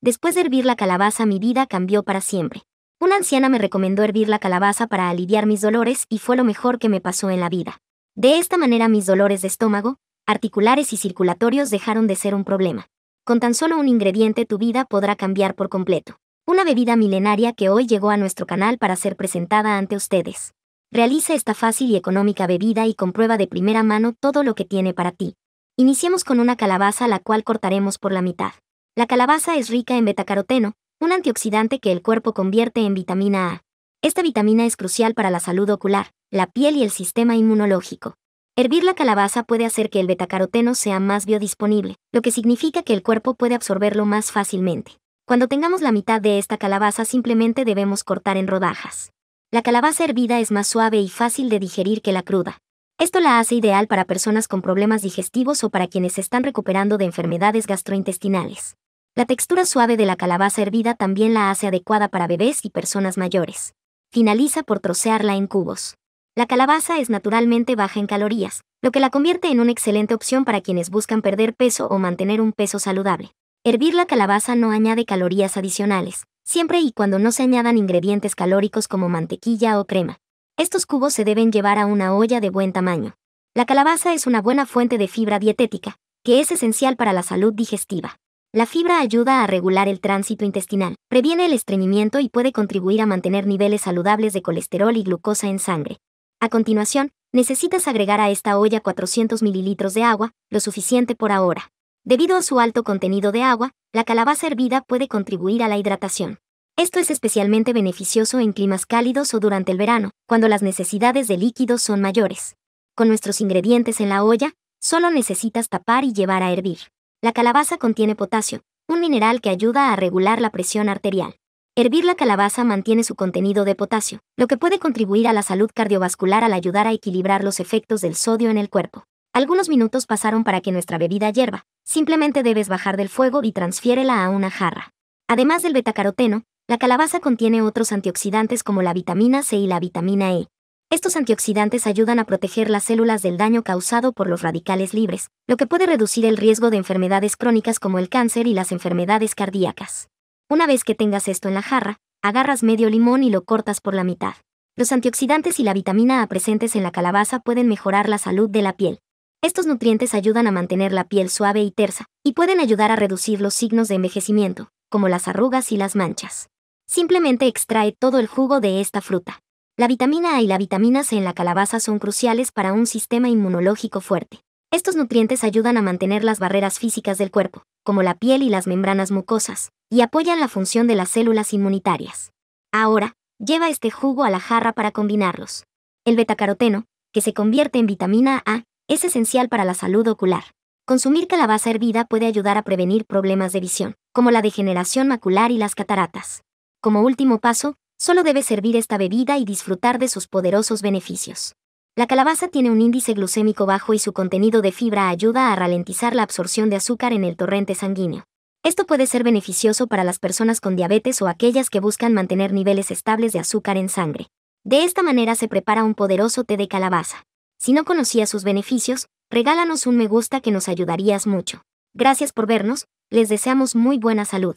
Después de hervir la calabaza mi vida cambió para siempre. Una anciana me recomendó hervir la calabaza para aliviar mis dolores y fue lo mejor que me pasó en la vida. De esta manera mis dolores de estómago, articulares y circulatorios dejaron de ser un problema. Con tan solo un ingrediente tu vida podrá cambiar por completo. Una bebida milenaria que hoy llegó a nuestro canal para ser presentada ante ustedes. Realiza esta fácil y económica bebida y comprueba de primera mano todo lo que tiene para ti. Iniciemos con una calabaza la cual cortaremos por la mitad. La calabaza es rica en betacaroteno, un antioxidante que el cuerpo convierte en vitamina A. Esta vitamina es crucial para la salud ocular, la piel y el sistema inmunológico. Hervir la calabaza puede hacer que el betacaroteno sea más biodisponible, lo que significa que el cuerpo puede absorberlo más fácilmente. Cuando tengamos la mitad de esta calabaza simplemente debemos cortar en rodajas. La calabaza hervida es más suave y fácil de digerir que la cruda. Esto la hace ideal para personas con problemas digestivos o para quienes se están recuperando de enfermedades gastrointestinales. La textura suave de la calabaza hervida también la hace adecuada para bebés y personas mayores. Finaliza por trocearla en cubos. La calabaza es naturalmente baja en calorías, lo que la convierte en una excelente opción para quienes buscan perder peso o mantener un peso saludable. Hervir la calabaza no añade calorías adicionales, siempre y cuando no se añadan ingredientes calóricos como mantequilla o crema. Estos cubos se deben llevar a una olla de buen tamaño. La calabaza es una buena fuente de fibra dietética, que es esencial para la salud digestiva. La fibra ayuda a regular el tránsito intestinal, previene el estreñimiento y puede contribuir a mantener niveles saludables de colesterol y glucosa en sangre. A continuación, necesitas agregar a esta olla 400 ml de agua, lo suficiente por ahora. Debido a su alto contenido de agua, la calabaza hervida puede contribuir a la hidratación. Esto es especialmente beneficioso en climas cálidos o durante el verano, cuando las necesidades de líquidos son mayores. Con nuestros ingredientes en la olla, solo necesitas tapar y llevar a hervir. La calabaza contiene potasio, un mineral que ayuda a regular la presión arterial. Hervir la calabaza mantiene su contenido de potasio, lo que puede contribuir a la salud cardiovascular al ayudar a equilibrar los efectos del sodio en el cuerpo. Algunos minutos pasaron para que nuestra bebida hierva, simplemente debes bajar del fuego y transfiérela a una jarra. Además del betacaroteno, la calabaza contiene otros antioxidantes como la vitamina C y la vitamina E, estos antioxidantes ayudan a proteger las células del daño causado por los radicales libres, lo que puede reducir el riesgo de enfermedades crónicas como el cáncer y las enfermedades cardíacas. Una vez que tengas esto en la jarra, agarras medio limón y lo cortas por la mitad. Los antioxidantes y la vitamina A presentes en la calabaza pueden mejorar la salud de la piel. Estos nutrientes ayudan a mantener la piel suave y tersa, y pueden ayudar a reducir los signos de envejecimiento, como las arrugas y las manchas. Simplemente extrae todo el jugo de esta fruta. La vitamina A y la vitamina C en la calabaza son cruciales para un sistema inmunológico fuerte. Estos nutrientes ayudan a mantener las barreras físicas del cuerpo, como la piel y las membranas mucosas, y apoyan la función de las células inmunitarias. Ahora, lleva este jugo a la jarra para combinarlos. El betacaroteno, que se convierte en vitamina A, es esencial para la salud ocular. Consumir calabaza hervida puede ayudar a prevenir problemas de visión, como la degeneración macular y las cataratas. Como último paso, Solo debe servir esta bebida y disfrutar de sus poderosos beneficios. La calabaza tiene un índice glucémico bajo y su contenido de fibra ayuda a ralentizar la absorción de azúcar en el torrente sanguíneo. Esto puede ser beneficioso para las personas con diabetes o aquellas que buscan mantener niveles estables de azúcar en sangre. De esta manera se prepara un poderoso té de calabaza. Si no conocías sus beneficios, regálanos un me gusta que nos ayudarías mucho. Gracias por vernos, les deseamos muy buena salud.